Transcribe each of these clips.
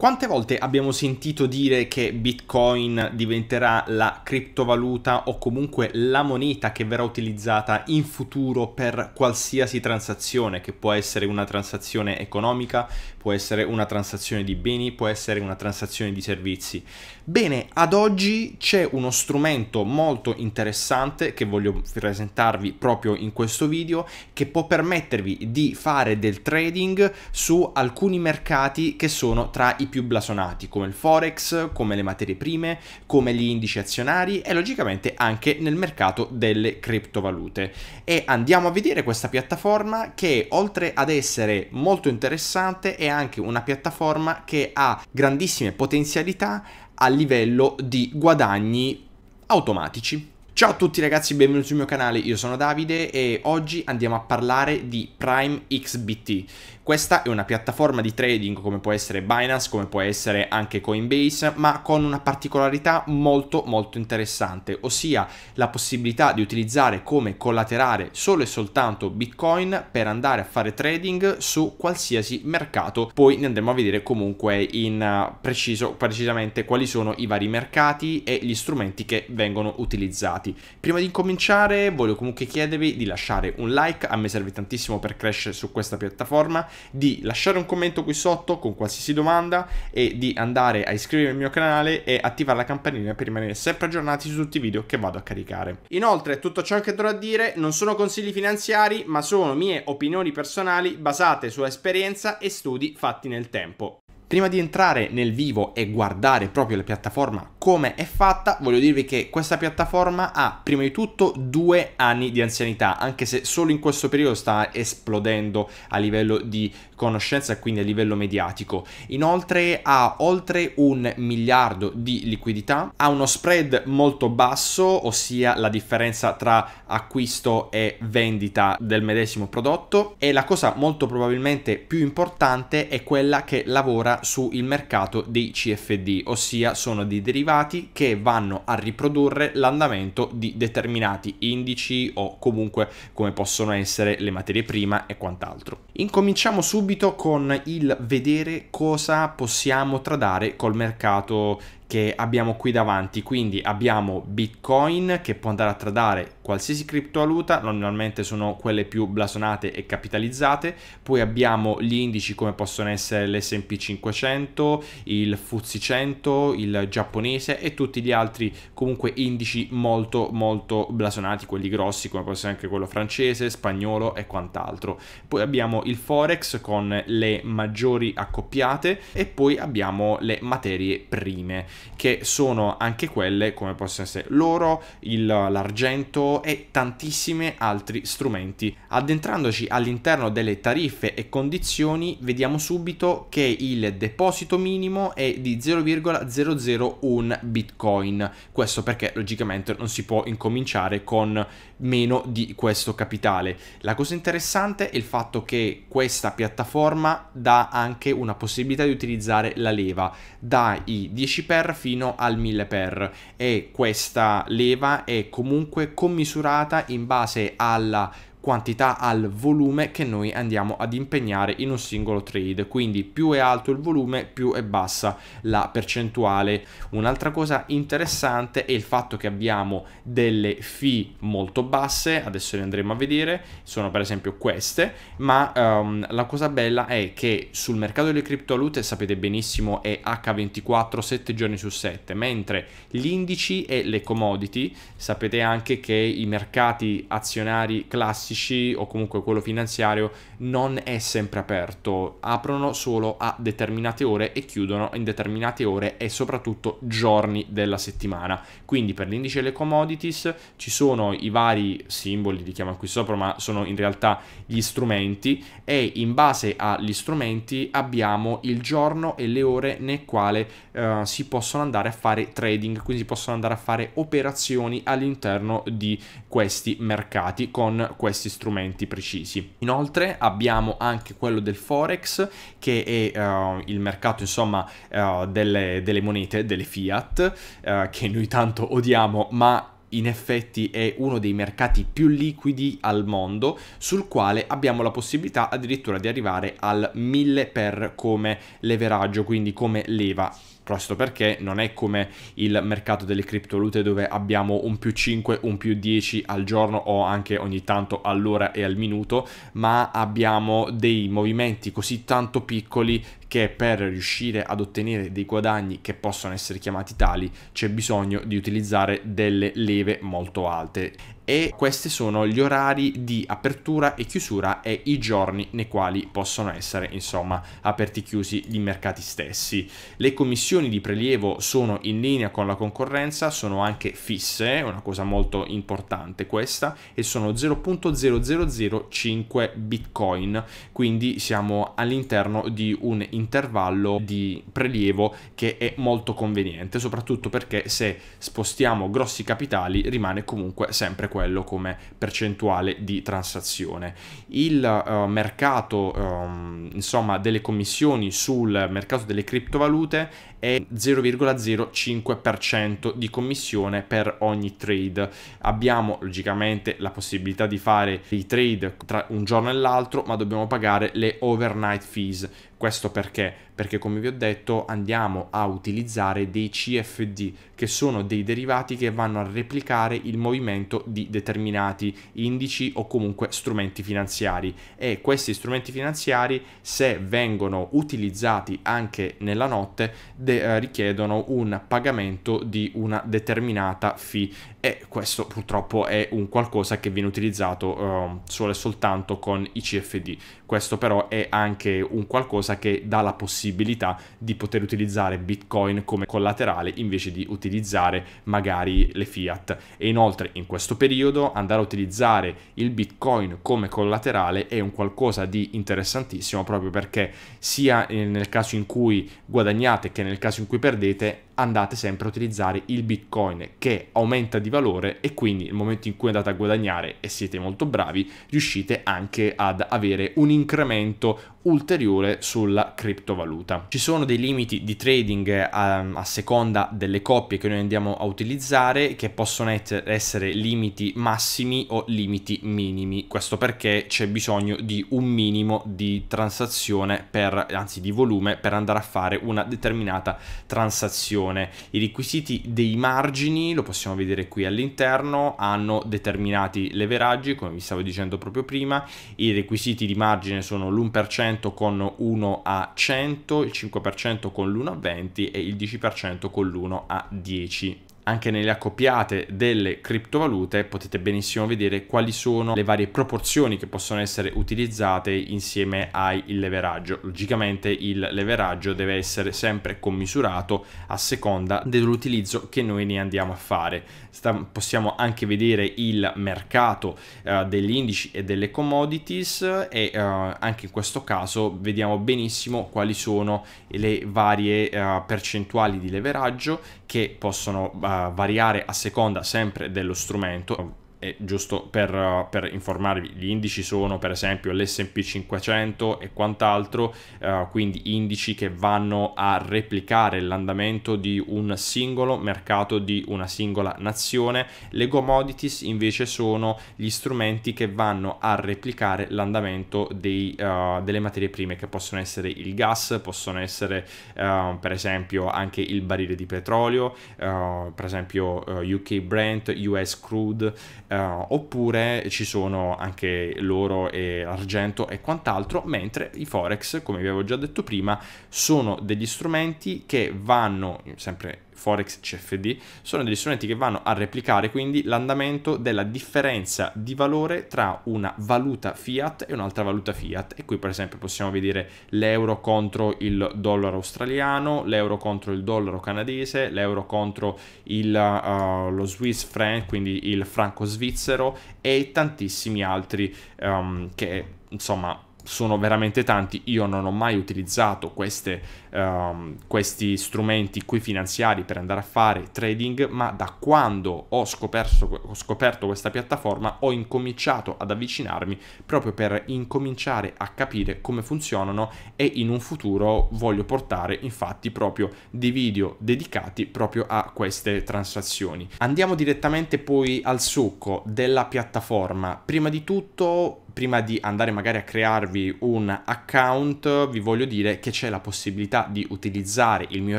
Quante volte abbiamo sentito dire che Bitcoin diventerà la criptovaluta o comunque la moneta che verrà utilizzata in futuro per qualsiasi transazione, che può essere una transazione economica, può essere una transazione di beni, può essere una transazione di servizi? Bene, ad oggi c'è uno strumento molto interessante che voglio presentarvi proprio in questo video che può permettervi di fare del trading su alcuni mercati che sono tra i più blasonati, come il forex, come le materie prime, come gli indici azionari e logicamente anche nel mercato delle criptovalute. E andiamo a vedere questa piattaforma che oltre ad essere molto interessante è anche una piattaforma che ha grandissime potenzialità a livello di guadagni automatici. Ciao a tutti ragazzi, benvenuti sul mio canale, io sono Davide e oggi andiamo a parlare di Prime XBT, questa è una piattaforma di trading come può essere Binance, come può essere anche Coinbase, ma con una particolarità molto molto interessante, ossia la possibilità di utilizzare come collaterale solo e soltanto Bitcoin per andare a fare trading su qualsiasi mercato. Poi ne andremo a vedere comunque in eh, preciso precisamente quali sono i vari mercati e gli strumenti che vengono utilizzati. Prima di cominciare voglio comunque chiedervi di lasciare un like, a me serve tantissimo per crescere su questa piattaforma di lasciare un commento qui sotto con qualsiasi domanda e di andare a iscrivervi al mio canale e attivare la campanella per rimanere sempre aggiornati su tutti i video che vado a caricare. Inoltre tutto ciò che dovrò dire non sono consigli finanziari ma sono mie opinioni personali basate su esperienza e studi fatti nel tempo. Prima di entrare nel vivo e guardare proprio la piattaforma come è fatta, voglio dirvi che questa piattaforma ha prima di tutto due anni di anzianità, anche se solo in questo periodo sta esplodendo a livello di conoscenza e quindi a livello mediatico. Inoltre ha oltre un miliardo di liquidità, ha uno spread molto basso, ossia la differenza tra acquisto e vendita del medesimo prodotto e la cosa molto probabilmente più importante è quella che lavora sul mercato dei CFD, ossia sono dei derivati che vanno a riprodurre l'andamento di determinati indici o comunque come possono essere le materie prime e quant'altro. Incominciamo subito con il vedere cosa possiamo tradare col mercato che abbiamo qui davanti. Quindi abbiamo Bitcoin che può andare a tradare qualsiasi criptovaluta, normalmente sono quelle più blasonate e capitalizzate. Poi abbiamo gli indici come possono essere l'SP 500, il FTSE 100, il giapponese e tutti gli altri comunque indici molto molto blasonati, quelli grossi come può essere anche quello francese, spagnolo e quant'altro. Poi abbiamo il Forex con le maggiori accoppiate e poi abbiamo le materie prime che sono anche quelle come possono essere l'oro, il, l'argento e tantissimi altri strumenti. Addentrandoci all'interno delle tariffe e condizioni vediamo subito che il deposito minimo è di 0,001 bitcoin, questo perché logicamente non si può incominciare con meno di questo capitale. La cosa interessante è il fatto che questa piattaforma dà anche una possibilità di utilizzare la leva dai 10 per fino al 1000 per e questa leva è comunque commisurata in base alla quantità al volume che noi andiamo ad impegnare in un singolo trade quindi più è alto il volume più è bassa la percentuale un'altra cosa interessante è il fatto che abbiamo delle fee molto basse adesso le andremo a vedere sono per esempio queste ma um, la cosa bella è che sul mercato delle criptovalute sapete benissimo è H24 7 giorni su 7 mentre gli indici e le commodity sapete anche che i mercati azionari classici classici o comunque quello finanziario non è sempre aperto, aprono solo a determinate ore e chiudono in determinate ore e soprattutto giorni della settimana. Quindi per l'indice delle commodities ci sono i vari simboli, li chiamano qui sopra, ma sono in realtà gli strumenti e in base agli strumenti abbiamo il giorno e le ore nel quale eh, si possono andare a fare trading, quindi si possono andare a fare operazioni all'interno di questi mercati con questi questi strumenti precisi. Inoltre abbiamo anche quello del Forex che è uh, il mercato insomma uh, delle, delle, monete, delle fiat, uh, che noi tanto odiamo ma in effetti è uno dei mercati più liquidi al mondo sul quale abbiamo la possibilità addirittura di arrivare al 1000 per come leveraggio, quindi come leva questo perché non è come il mercato delle criptovalute dove abbiamo un più 5, un più 10 al giorno o anche ogni tanto all'ora e al minuto, ma abbiamo dei movimenti così tanto piccoli che per riuscire ad ottenere dei guadagni che possono essere chiamati tali c'è bisogno di utilizzare delle leve molto alte e questi sono gli orari di apertura e chiusura e i giorni nei quali possono essere insomma aperti e chiusi gli mercati stessi. Le commissioni di prelievo sono in linea con la concorrenza, sono anche fisse, una cosa molto importante questa e sono 0.0005 bitcoin, quindi siamo all'interno di un intervallo di prelievo che è molto conveniente, soprattutto perché se spostiamo grossi capitali rimane comunque sempre questo quello come percentuale di transazione. Il uh, mercato um, insomma, delle commissioni sul mercato delle criptovalute è 0,05% di commissione per ogni trade. Abbiamo logicamente la possibilità di fare i trade tra un giorno e l'altro, ma dobbiamo pagare le overnight fees questo perché? Perché come vi ho detto andiamo a utilizzare dei CFD che sono dei derivati che vanno a replicare il movimento di determinati indici o comunque strumenti finanziari e questi strumenti finanziari se vengono utilizzati anche nella notte de- eh, richiedono un pagamento di una determinata fee e questo purtroppo è un qualcosa che viene utilizzato eh, solo e soltanto con i CFD. Questo però è anche un qualcosa cosa che dà la possibilità di poter utilizzare Bitcoin come collaterale invece di utilizzare magari le fiat. E inoltre in questo periodo andare a utilizzare il Bitcoin come collaterale è un qualcosa di interessantissimo proprio perché sia nel caso in cui guadagnate che nel caso in cui perdete andate sempre a utilizzare il bitcoin che aumenta di valore e quindi nel momento in cui andate a guadagnare e siete molto bravi riuscite anche ad avere un incremento ulteriore sulla criptovaluta. Ci sono dei limiti di trading a, ehm, a, seconda delle coppie che noi andiamo a utilizzare che possono essere limiti massimi o limiti minimi. Questo perché c'è bisogno di un minimo di transazione per, anzi di volume per andare a fare una determinata transazione. I requisiti dei margini, lo possiamo vedere qui all'interno, hanno determinati leveraggi, come vi stavo dicendo proprio prima. I requisiti di margine sono l'1% 5% con 1 a 100, il 5% con l'1 a 20 e il 10% con l'1 a 10 anche nelle accoppiate delle criptovalute potete benissimo vedere quali sono le varie proporzioni che possono essere utilizzate insieme al leveraggio. Logicamente il leveraggio deve essere sempre commisurato a seconda dell'utilizzo che noi ne andiamo a fare. Sta, possiamo anche vedere il mercato eh, degli indici e delle commodities e eh, anche in questo caso vediamo benissimo quali sono le varie eh, percentuali di leveraggio che possono eh, variare a seconda sempre dello strumento e giusto per, per, informarvi, gli indici sono per esempio l'SP 500 e quant'altro, eh, quindi indici che vanno a replicare l'andamento di un singolo mercato di una singola nazione, le commodities invece sono gli strumenti che vanno a replicare l'andamento dei, uh, delle materie prime che possono essere il gas, possono essere uh, per esempio anche il barile di petrolio, uh, per esempio UK Brent, US Crude Uh, oppure ci sono anche l'oro e l'argento e quant'altro, mentre i forex, come vi avevo già detto prima, sono degli strumenti che vanno sempre Forex CFD, sono degli strumenti che vanno a replicare quindi l'andamento della differenza di valore tra una valuta fiat e un'altra valuta fiat. E qui per esempio possiamo vedere l'euro contro il dollaro australiano, l'euro contro il dollaro canadese, l'euro contro il, uh, lo Swiss franc, quindi il franco svizzero e tantissimi altri um, che insomma sono veramente tanti, io non ho mai utilizzato queste, um, questi strumenti qui finanziari per andare a fare trading, ma da quando ho scoperto, ho scoperto questa piattaforma ho incominciato ad avvicinarmi proprio per incominciare a capire come funzionano e in un futuro voglio portare infatti proprio dei video dedicati proprio a queste transazioni. Andiamo direttamente poi al succo della piattaforma. Prima di tutto prima di andare magari a crearvi un account, vi voglio dire che c'è la possibilità di utilizzare il mio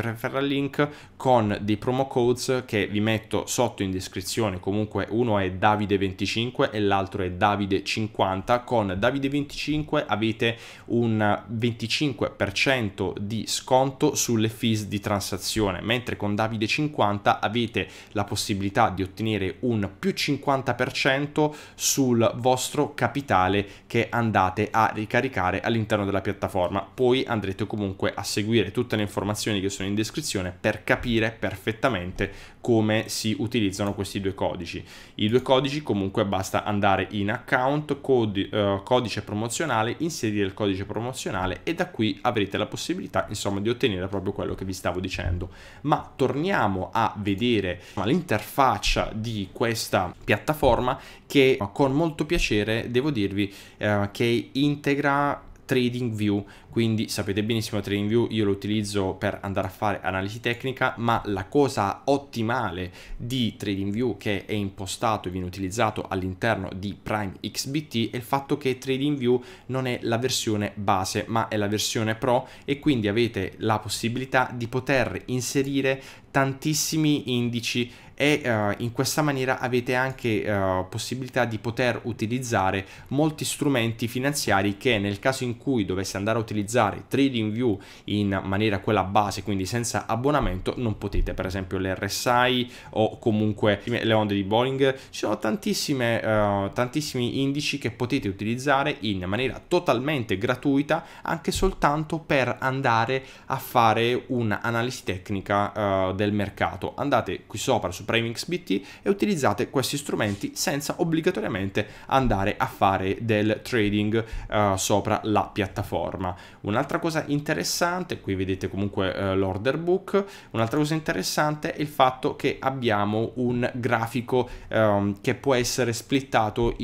referral link con dei promo codes che vi metto sotto in descrizione. Comunque uno è Davide25 e l'altro è Davide50. Con Davide25 avete un 25% di sconto sulle fees di transazione, mentre con Davide50 avete la possibilità di ottenere un più 50% sul vostro capitale digitale che andate a ricaricare all'interno della piattaforma. Poi andrete comunque a seguire tutte le informazioni che sono in descrizione per capire perfettamente come si utilizzano questi due codici. I due codici comunque basta andare in account, codi, uh, eh, codice promozionale, inserire il codice promozionale e da qui avrete la possibilità insomma di ottenere proprio quello che vi stavo dicendo. Ma torniamo a vedere l'interfaccia di questa piattaforma che eh, con molto piacere devo dire dirvi, eh, che integra TradingView, quindi sapete benissimo TradingView io lo utilizzo per andare a fare analisi tecnica, ma la cosa ottimale di TradingView che è impostato e viene utilizzato all'interno di Prime XBT è il fatto che TradingView non è la versione base, ma è la versione Pro e quindi avete la possibilità di poter inserire tantissimi indici e uh, in questa maniera avete anche uh, possibilità di poter utilizzare molti strumenti finanziari che nel caso in cui dovesse andare a utilizzare utilizzare TradingView in maniera quella base, quindi senza abbonamento, non potete. Per esempio l'RSI o comunque le onde di Boeing. Ci sono tantissime, uh, tantissimi indici che potete utilizzare in maniera totalmente gratuita, anche soltanto per andare a fare un'analisi tecnica uh, del mercato. Andate qui sopra su PrimeXBT e utilizzate questi strumenti senza obbligatoriamente andare a fare del trading uh, sopra la piattaforma. Un'altra cosa interessante, qui vedete comunque eh, l'order book, un'altra cosa interessante è il fatto che abbiamo un grafico ehm, che può essere splittato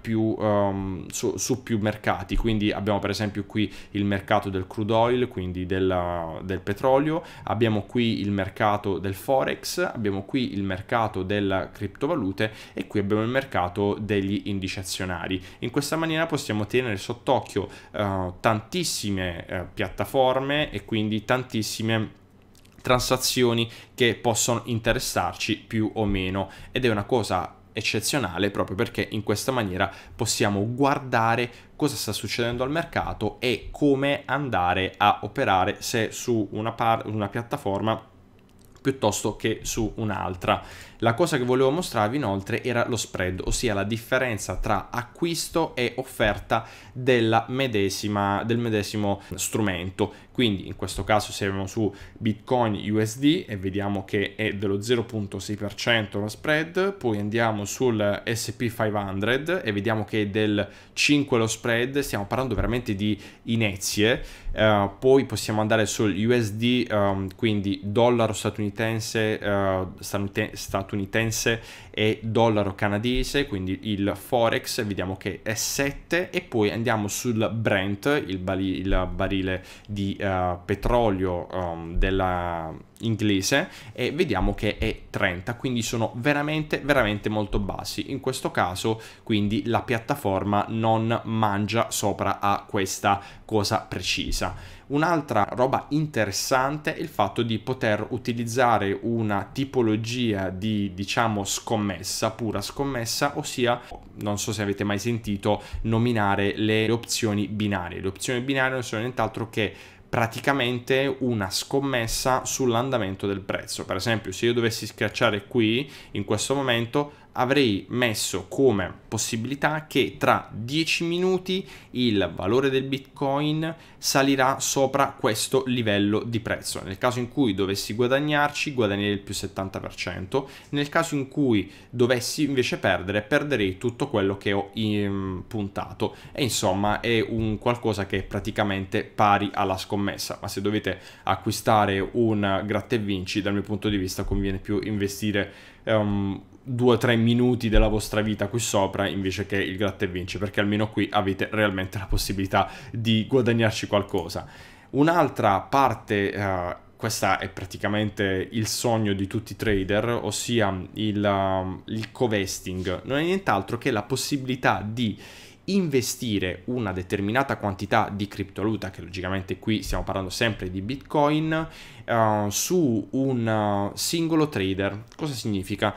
più, ehm, su, su, più mercati, quindi abbiamo per esempio qui il mercato del crude oil, quindi della, del petrolio, abbiamo qui il mercato del forex, abbiamo qui il mercato delle criptovalute e qui abbiamo il mercato degli indici azionari. In questa maniera possiamo tenere sott'occhio eh, tantissimi tantissime eh, piattaforme e quindi tantissime transazioni che possono interessarci più o meno ed è una cosa eccezionale proprio perché in questa maniera possiamo guardare cosa sta succedendo al mercato e come andare a operare se su una, una piattaforma piuttosto che su un'altra. La cosa che volevo mostrarvi inoltre era lo spread, ossia la differenza tra acquisto e offerta del medesimo strumento. Quindi in questo caso siamo su Bitcoin USD e vediamo che è dello 0.6% lo spread, poi andiamo sul SP 500 e vediamo che è del 5 lo spread, stiamo parlando veramente di inezie. Uh, poi possiamo andare sul USD, um, ehm, quindi dollaro statunitense, uh, statunitense e dollaro canadese, quindi il forex vediamo che è 7 e poi andiamo sul Brent, il, bari il barile di uh, petrolio um, della inglese e vediamo che è 30 quindi sono veramente veramente molto bassi in questo caso quindi la piattaforma non mangia sopra a questa cosa precisa un'altra roba interessante è il fatto di poter utilizzare una tipologia di diciamo scommessa pura scommessa ossia non so se avete mai sentito nominare le opzioni binarie le opzioni binarie non sono nient'altro che praticamente una scommessa sull'andamento del prezzo. Per esempio, se io dovessi schiacciare qui in questo momento avrei messo come possibilità che tra 10 minuti il valore del bitcoin salirà sopra questo livello di prezzo nel caso in cui dovessi guadagnarci guadagnerei il più 70% nel caso in cui dovessi invece perdere perderei tutto quello che ho ehm, puntato e insomma è un qualcosa che è praticamente pari alla scommessa ma se dovete acquistare un gratta e vinci dal mio punto di vista conviene più investire ehm, 2 o 3 minuti della vostra vita qui sopra invece che il gratta e vinci, perché almeno qui avete realmente la possibilità di guadagnarci qualcosa. Un'altra parte uh, eh, questo è praticamente il sogno di tutti i trader, ossia il, um, il co non è nient'altro che la possibilità di investire una determinata quantità di criptovaluta, che logicamente qui stiamo parlando sempre di Bitcoin, uh, su un uh, singolo trader. Cosa significa?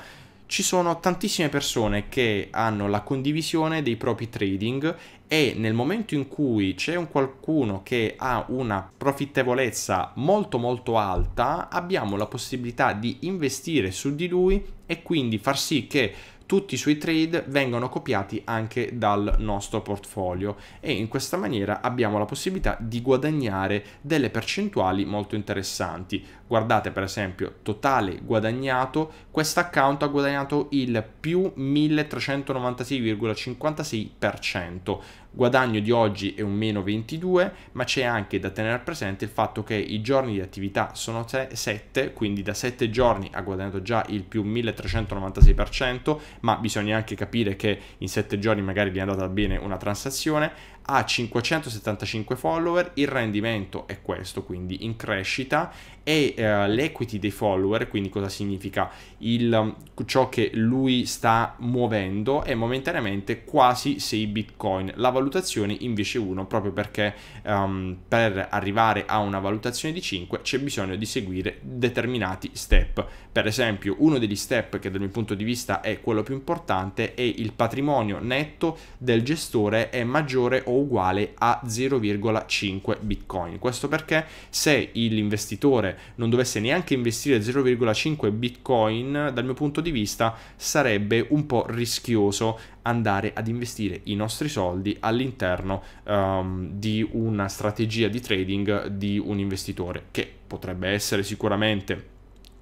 ci sono tantissime persone che hanno la condivisione dei propri trading e nel momento in cui c'è un qualcuno che ha una profittevolezza molto molto alta, abbiamo la possibilità di investire su di lui e quindi far sì che tutti i suoi trade vengono copiati anche dal nostro portfolio e in questa maniera abbiamo la possibilità di guadagnare delle percentuali molto interessanti guardate per esempio totale guadagnato, questo account ha guadagnato il più 1396,56%, guadagno di oggi è un meno 22, ma c'è anche da tenere presente il fatto che i giorni di attività sono 7, quindi da 7 giorni ha guadagnato già il più 1396%, ma bisogna anche capire che in 7 giorni magari gli è andata bene una transazione, ha 575 follower, il rendimento è questo, quindi in crescita e eh, l'equity dei follower, quindi cosa significa il, mm, ciò che lui sta muovendo è momentaneamente quasi 6 bitcoin, la valutazione invece 1 proprio perché um, per arrivare a una valutazione di 5 c'è bisogno di seguire determinati step, per esempio uno degli step che dal mio punto di vista è quello più importante è il patrimonio netto del gestore è maggiore o uguale a 0,5 bitcoin. Questo perché se l'investitore non dovesse neanche investire 0,5 bitcoin, dal mio punto di vista sarebbe un po' rischioso andare ad investire i nostri soldi all'interno um, di una strategia di trading di un investitore che potrebbe essere sicuramente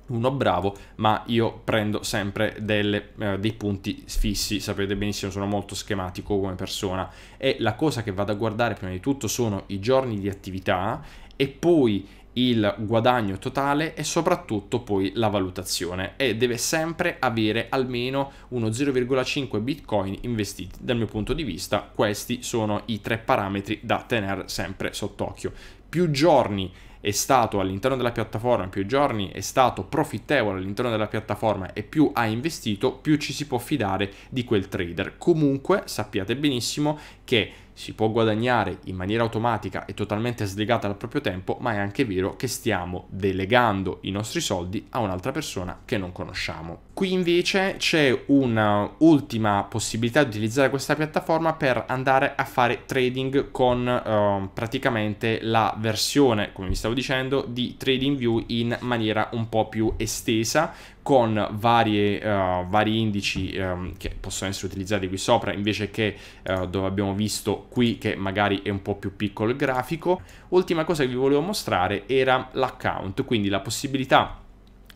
uno bravo, ma io prendo sempre delle, eh, dei punti fissi, sapete benissimo, sono molto schematico come persona e la cosa che vado a guardare prima di tutto sono i giorni di attività e poi il guadagno totale e soprattutto poi la valutazione e deve sempre avere almeno uno 0,5 bitcoin investiti dal mio punto di vista questi sono i tre parametri da tenere sempre sott'occhio più giorni è stato all'interno della piattaforma, più giorni è stato profittevole all'interno della piattaforma e più ha investito, più ci si può fidare di quel trader. Comunque sappiate benissimo che si può guadagnare in maniera automatica e totalmente slegata dal proprio tempo, ma è anche vero che stiamo delegando i nostri soldi a un'altra persona che non conosciamo. Qui invece c'è un'ultima possibilità di utilizzare questa piattaforma per andare a fare trading con eh, praticamente la versione, come vi stavo dicendo, di TradingView in maniera un po' più estesa con varie, uh, vari indici um, che possono essere utilizzati qui sopra invece che uh, dove abbiamo visto qui che magari è un po' più piccolo il grafico. Ultima cosa che vi volevo mostrare era l'account, quindi la possibilità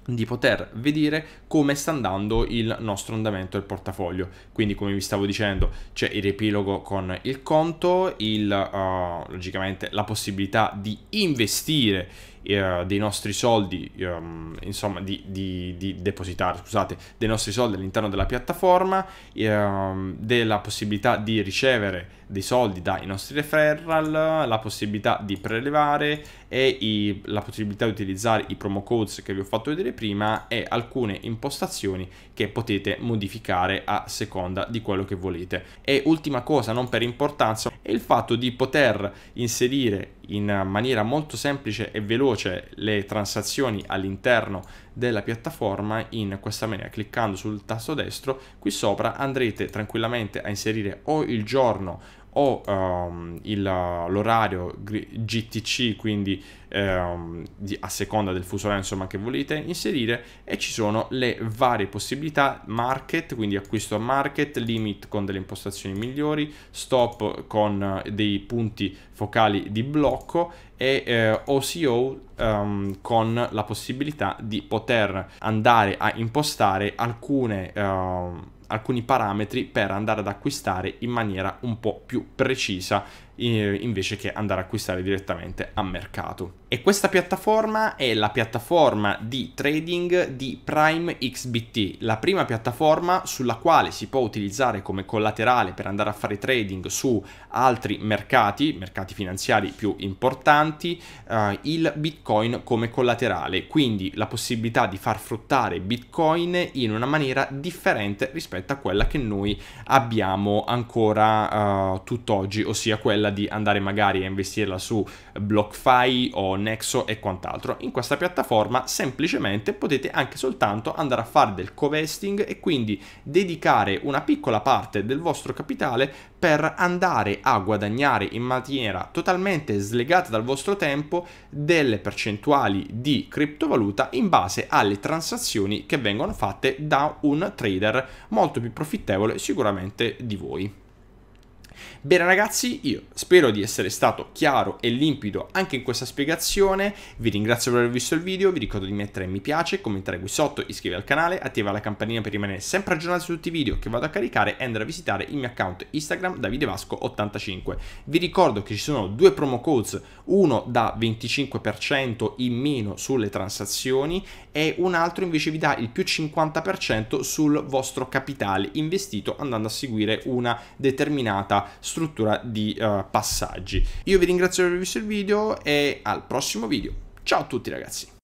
di poter vedere come sta andando il nostro andamento del portafoglio. Quindi, come vi stavo dicendo, c'è il riepilogo con il conto, il, uh, logicamente la possibilità di investire eh, dei nostri soldi, ehm, insomma, di, di, di, depositare, scusate, dei nostri soldi all'interno della piattaforma, ehm, della possibilità di ricevere dei soldi dai nostri referral, la possibilità di prelevare e i, la possibilità di utilizzare i promo codes che vi ho fatto vedere prima e alcune impostazioni che potete modificare a seconda di quello che volete. E ultima cosa, non per importanza, è il fatto di poter inserire in maniera molto semplice e veloce le transazioni all'interno della piattaforma in questa maniera cliccando sul tasto destro qui sopra andrete tranquillamente a inserire o il giorno o um, il, l'orario GTC, quindi um, di, a seconda del fuso orario insomma, che volete inserire e ci sono le varie possibilità market, quindi acquisto a market, limit con delle impostazioni migliori, stop con dei punti focali di blocco e eh, OCO um, ehm, con la possibilità di poter andare a impostare alcune alcuni parametri per andare ad acquistare in maniera un po' più precisa eh, invece che andare ad acquistare direttamente a mercato e questa piattaforma è la piattaforma di trading di Prime XBT, la prima piattaforma sulla quale si può utilizzare come collaterale per andare a fare trading su altri mercati, mercati finanziari più importanti, eh, il Bitcoin come collaterale, quindi la possibilità di far fruttare Bitcoin in una maniera differente rispetto a quella che noi abbiamo ancora eh, tutt'oggi, ossia quella di andare magari a investirla su BlockFi o Nexo e quant'altro. In questa piattaforma semplicemente potete anche soltanto andare a fare del covesting e quindi dedicare una piccola parte del vostro capitale per andare a guadagnare in maniera totalmente slegata dal vostro tempo delle percentuali di criptovaluta in base alle transazioni che vengono fatte da un trader molto più profittevole sicuramente di voi. Bene ragazzi, io spero di essere stato chiaro e limpido anche in questa spiegazione, vi ringrazio per aver visto il video, vi ricordo di mettere mi piace, commentare qui sotto, iscrivervi al canale, attiva la campanella per rimanere sempre aggiornati su tutti i video che vado a caricare e andare a visitare il mio account Instagram davidevasco85. Vi ricordo che ci sono due promo codes, uno da 25% in meno sulle transazioni e un altro invece vi dà il più 50% sul vostro capitale investito andando a seguire una determinata struttura struttura di uh, passaggi. Io vi ringrazio per aver visto il video e al prossimo video. Ciao a tutti ragazzi!